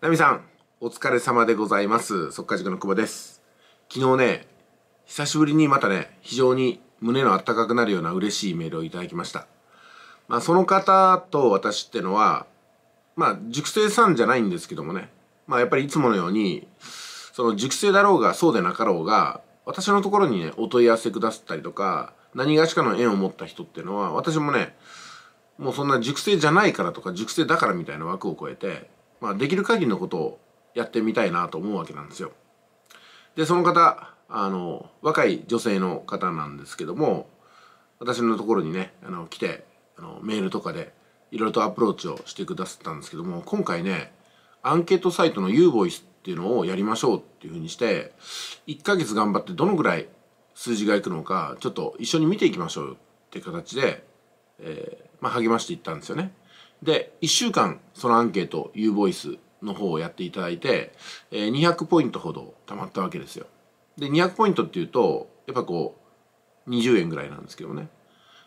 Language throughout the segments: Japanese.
ナミさん、お疲れ様でございます。速稼塾の久保です。昨日ね、久しぶりにまたね、非常に胸の温かくなるような嬉しいメールをいただきました。まあ、その方と私ってのは、まあ、塾生さんじゃないんですけどもね、まあ、やっぱりいつものように、その塾生だろうがそうでなかろうが、私のところにね、お問い合わせくださったりとか、何がしかの縁を持った人っていうのは、私もね、もうそんな熟成じゃないからとか、熟成だからみたいな枠を超えて、まあ、できる限りのことをやってみたいなと思うわけなんですよ。でその方あの若い女性の方なんですけども私のところにねあの来てあのメールとかでいろいろとアプローチをしてくださったんですけども今回ねアンケートサイトの u ボイスっていうのをやりましょうっていうふうにして1ヶ月頑張ってどのぐらい数字がいくのかちょっと一緒に見ていきましょうっていう形で、えー、まあ、励ましていったんですよね。で、1週間、そのアンケート、U ボイスの方をやっていただいて、えー、200ポイントほど貯まったわけですよ。で、200ポイントっていうと、やっぱこう、20円ぐらいなんですけどね。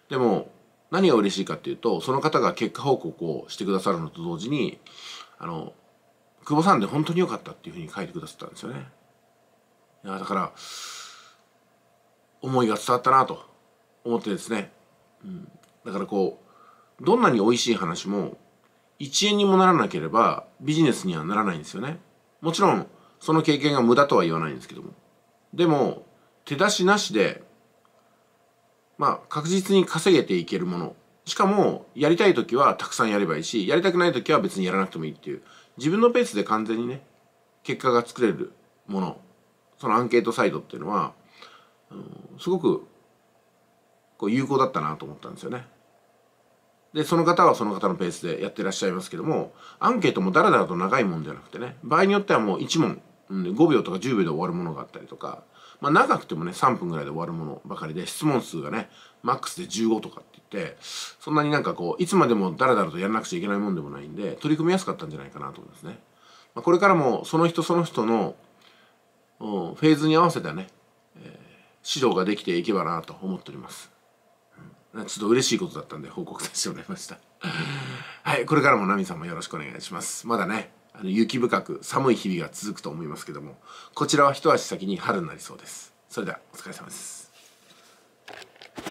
でも、何が嬉しいかっていうと、その方が結果報告をしてくださるのと同時に、あの、久保さんで本当に良かったっていうふうに書いてくださったんですよね。いやだから、思いが伝わったなと思ってですね。うん、だからこう、どんなに美味しい話も1円にもならなければビジネスにはならないんですよね。もちろんその経験が無駄とは言わないんですけども。でも手出しなしでまあ確実に稼げていけるもの。しかもやりたい時はたくさんやればいいしやりたくない時は別にやらなくてもいいっていう自分のペースで完全にね結果が作れるものそのアンケートサイドっていうのは、うん、すごくこう有効だったなと思ったんですよね。でその方はその方のペースでやってらっしゃいますけどもアンケートもだらだらと長いもんじゃなくてね場合によってはもう1問、うん、5秒とか10秒で終わるものがあったりとか、まあ、長くてもね3分ぐらいで終わるものばかりで質問数がねマックスで15とかって言ってそんなになんかこういつまでもだらだらとやらなくちゃいけないもんでもないんで取り組みやすかったんじゃないかなと思いますね。まあ、これからもその人その人の、フェーズに合わせたね、えー、指導ができていけばなと思っております。ちょっと嬉しいことだったんで報告させてもらいました はいこれからもナミさんもよろしくお願いしますまだねあの雪深く寒い日々が続くと思いますけどもこちらは一足先に春になりそうですそれではお疲れ様です